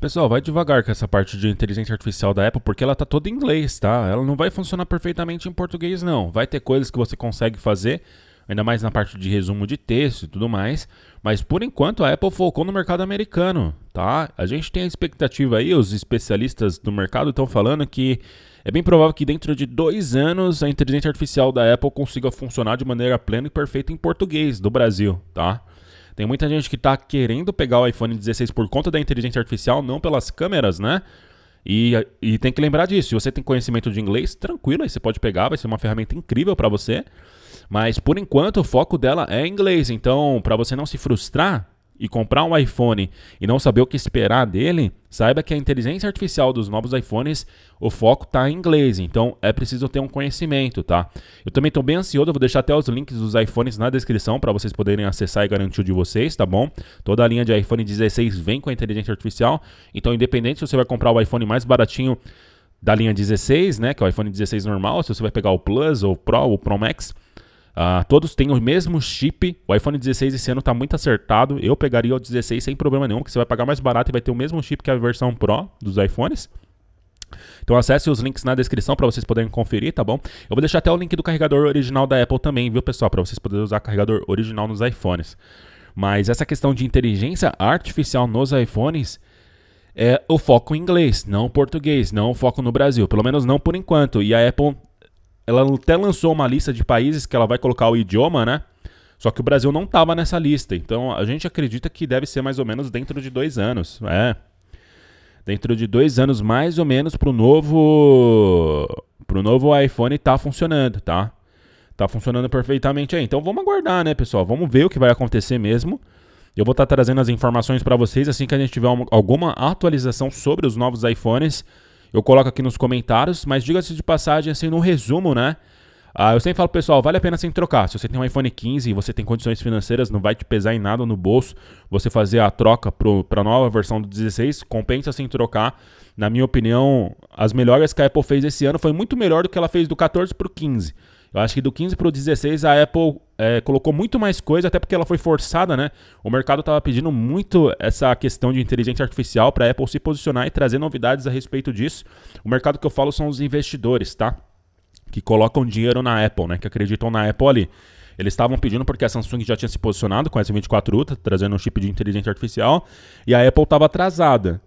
Pessoal, vai devagar com essa parte de inteligência artificial da Apple, porque ela tá toda em inglês, tá? Ela não vai funcionar perfeitamente em português, não. Vai ter coisas que você consegue fazer, ainda mais na parte de resumo de texto e tudo mais. Mas por enquanto a Apple focou no mercado americano, tá? A gente tem a expectativa aí, os especialistas do mercado estão falando que é bem provável que dentro de dois anos a inteligência artificial da Apple consiga funcionar de maneira plena e perfeita em português do Brasil, tá? Tem muita gente que está querendo pegar o iPhone 16 por conta da inteligência artificial, não pelas câmeras, né? E, e tem que lembrar disso. Se você tem conhecimento de inglês, tranquilo, aí você pode pegar, vai ser uma ferramenta incrível para você. Mas por enquanto o foco dela é inglês. Então, para você não se frustrar, e comprar um iPhone e não saber o que esperar dele, saiba que a inteligência artificial dos novos iPhones, o foco está em inglês, então é preciso ter um conhecimento, tá? Eu também estou bem ansioso, vou deixar até os links dos iPhones na descrição para vocês poderem acessar e garantir o de vocês, tá bom? Toda a linha de iPhone 16 vem com a inteligência artificial, então independente se você vai comprar o iPhone mais baratinho da linha 16, né, que é o iPhone 16 normal, se você vai pegar o Plus ou o Pro ou o Pro Max, Uh, todos têm o mesmo chip. O iPhone 16 esse ano está muito acertado. Eu pegaria o 16 sem problema nenhum, que você vai pagar mais barato e vai ter o mesmo chip que a versão Pro dos iPhones. Então acesse os links na descrição para vocês poderem conferir, tá bom? Eu vou deixar até o link do carregador original da Apple também, viu, pessoal, para vocês poderem usar carregador original nos iPhones. Mas essa questão de inteligência artificial nos iPhones é o foco em inglês, não português, não o foco no Brasil, pelo menos não por enquanto. E a Apple ela até lançou uma lista de países que ela vai colocar o idioma, né? Só que o Brasil não estava nessa lista. Então a gente acredita que deve ser mais ou menos dentro de dois anos. É. Dentro de dois anos, mais ou menos, para o novo. Pro novo iPhone tá funcionando, tá? Tá funcionando perfeitamente aí. Então vamos aguardar, né, pessoal? Vamos ver o que vai acontecer mesmo. Eu vou estar tá trazendo as informações para vocês assim que a gente tiver alguma atualização sobre os novos iPhones. Eu coloco aqui nos comentários, mas diga-se de passagem, assim, no resumo, né? Ah, eu sempre falo, pessoal, vale a pena sem assim, trocar. Se você tem um iPhone 15 e você tem condições financeiras, não vai te pesar em nada no bolso. Você fazer a troca para a nova versão do 16 compensa sem assim, trocar. Na minha opinião, as melhores que a Apple fez esse ano foi muito melhor do que ela fez do 14 para o 15. Eu acho que do 15 para o 16 a Apple é, colocou muito mais coisa, até porque ela foi forçada, né? O mercado estava pedindo muito essa questão de inteligência artificial para a Apple se posicionar e trazer novidades a respeito disso. O mercado que eu falo são os investidores, tá? Que colocam dinheiro na Apple, né? Que acreditam na Apple ali. Eles estavam pedindo porque a Samsung já tinha se posicionado com a S24 Ultra, trazendo um chip de inteligência artificial, e a Apple estava atrasada.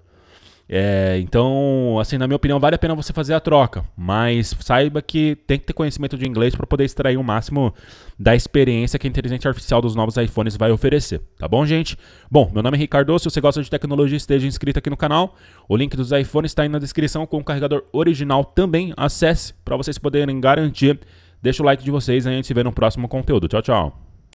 É, então, assim, na minha opinião, vale a pena você fazer a troca, mas saiba que tem que ter conhecimento de inglês para poder extrair o máximo da experiência que a inteligência artificial dos novos iPhones vai oferecer, tá bom, gente? Bom, meu nome é Ricardo, se você gosta de tecnologia, esteja inscrito aqui no canal. O link dos iPhones está aí na descrição com o carregador original também. Acesse para vocês poderem garantir. Deixa o like de vocês e a gente se vê no próximo conteúdo. Tchau, tchau.